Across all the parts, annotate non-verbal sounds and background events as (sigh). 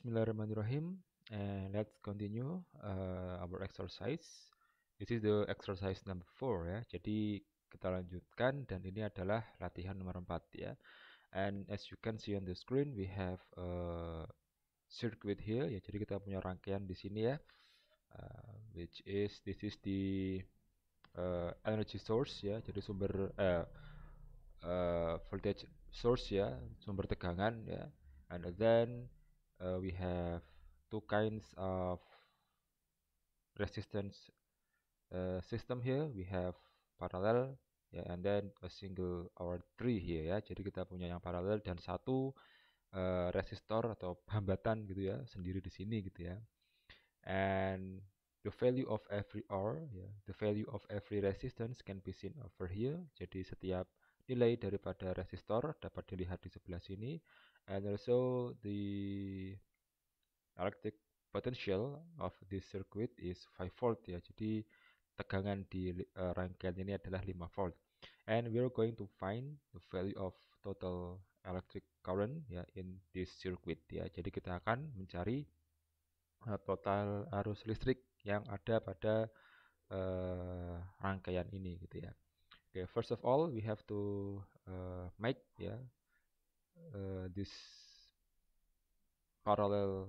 Bismillahirrahmanirrahim. And let's continue uh, our exercise. This is the exercise number 4 ya. Jadi kita lanjutkan dan ini adalah latihan nomor 4 ya. And as you can see on the screen we have a circuit here ya. Jadi kita punya rangkaian di sini ya. Uh, which is this is the uh, energy source ya. Jadi sumber uh, uh, voltage source ya, sumber tegangan ya. And then uh, we have two kinds of resistance uh, system here we have parallel ya yeah, and then a single or three here ya jadi kita punya yang parallel dan satu uh, resistor atau (laughs) hambatan gitu ya sendiri di sini gitu ya and the value of every R yeah, the value of every resistance can be seen over here jadi setiap nilai daripada resistor dapat dilihat di sebelah sini and also the electric potential of this circuit is 5 volt ya jadi tegangan di uh, rangkaian ini adalah 5 volt and we're going to find the value of total electric current ya in this circuit ya jadi kita akan mencari uh, total arus listrik yang ada pada uh, rangkaian ini gitu ya Okay, first of all, we have to uh, make yeah uh, this parallel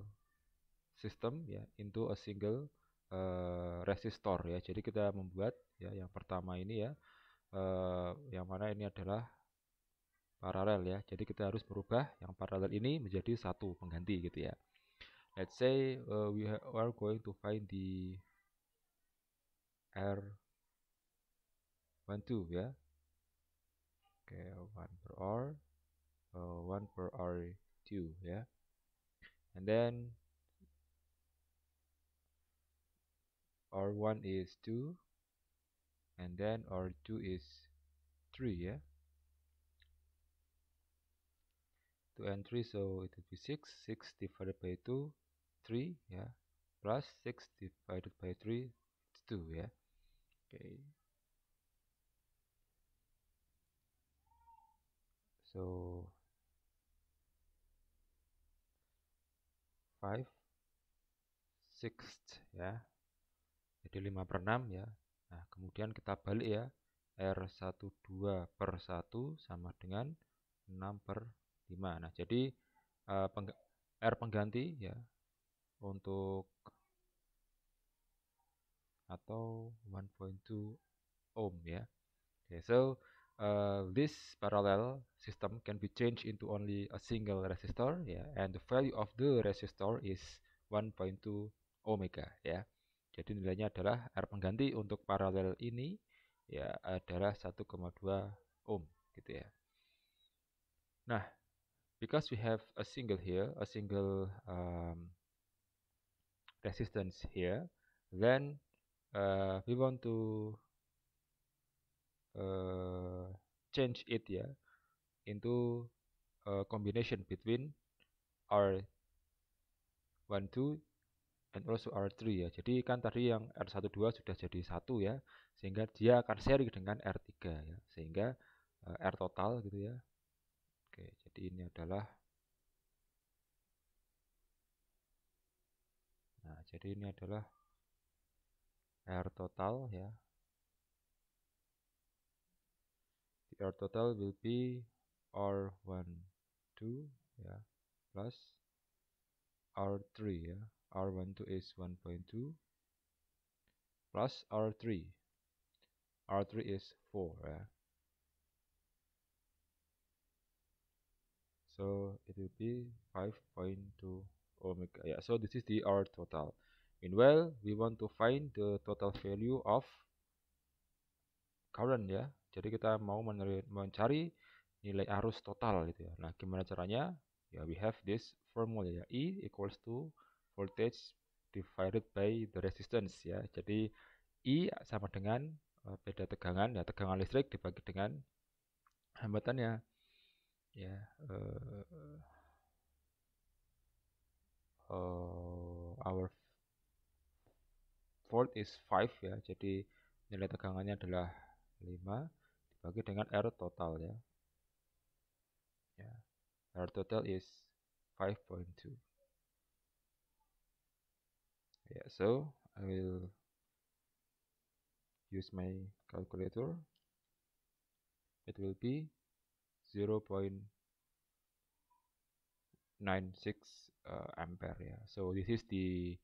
system ya yeah, into a single uh, resistor ya. Jadi kita membuat ya yang pertama ini ya uh, yang mana ini adalah paralel ya. Jadi kita harus berubah yang paralel ini menjadi satu pengganti gitu ya. Let's say uh, we are going to find the R one two ya okay one per hour uh, oh, one per hour two yeah and then r1 is 2 and then r2 is 3 yeah 2 and 3 so it would be 6 6 divided by 2 3 yeah plus 6 divided by 3 it's 2 yeah okay so 5 6 ya jadi 5 per 6 ya nah kemudian kita balik ya R12 per 1 sama dengan 6 per 5 nah jadi uh, eh, peng R pengganti ya untuk atau 1.2 ohm ya okay, so uh, this parallel system can be changed into only a single resistor yeah, and the value of the resistor is 1.2 omega ya yeah. jadi nilainya adalah R pengganti untuk paralel ini ya adalah 1,2 ohm gitu ya nah because we have a single here a single um, resistance here then uh, we want to uh, change it ya into a combination between R12 and also R3 ya. Jadi kan tadi yang R12 sudah jadi satu ya, sehingga dia akan seri dengan R3 ya, sehingga uh, R total gitu ya. Oke, jadi ini adalah Nah, jadi ini adalah R total ya. your total will be R12 yeah plus R3 yeah R12 is 1.2 plus R3 R3 is 4 yeah so it will be 5.2 omega yeah so this is the R total meanwhile we want to find the total value of current yeah Jadi kita mau mencari nilai arus total gitu ya. Nah, gimana caranya? Ya, we have this formula ya. E equals to voltage divided by the resistance ya. Jadi I e sama dengan eh, beda tegangan ya, tegangan listrik dibagi dengan hambatannya. Ya, uh, uh, our volt is 5 ya. Jadi nilai tegangannya adalah 5 bagi dengan R total ya. ya. R total is 5.2. Yeah, so I will use my calculator. It will be 0 0.96 uh, ampere. Yeah. So this is the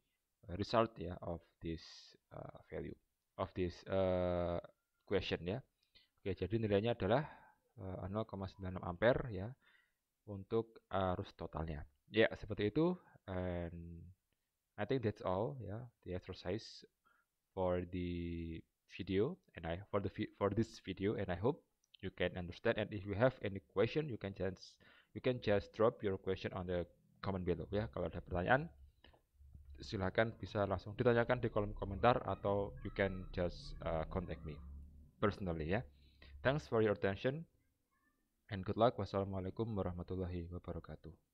uh, result yeah of this uh, value of this uh, question yeah. Oke, ya, jadi nilainya adalah 0,96 eh, ampere ya untuk arus totalnya. Ya, seperti itu. And I think that's all ya the exercise for the video and I for the for this video and I hope you can understand and if you have any question you can just you can just drop your question on the comment below ya. Kalau ada pertanyaan silahkan bisa langsung ditanyakan di kolom komentar atau you can just uh, contact me personally ya. Thanks for your attention and good luck. Wassalamualaikum warahmatullahi wabarakatuh.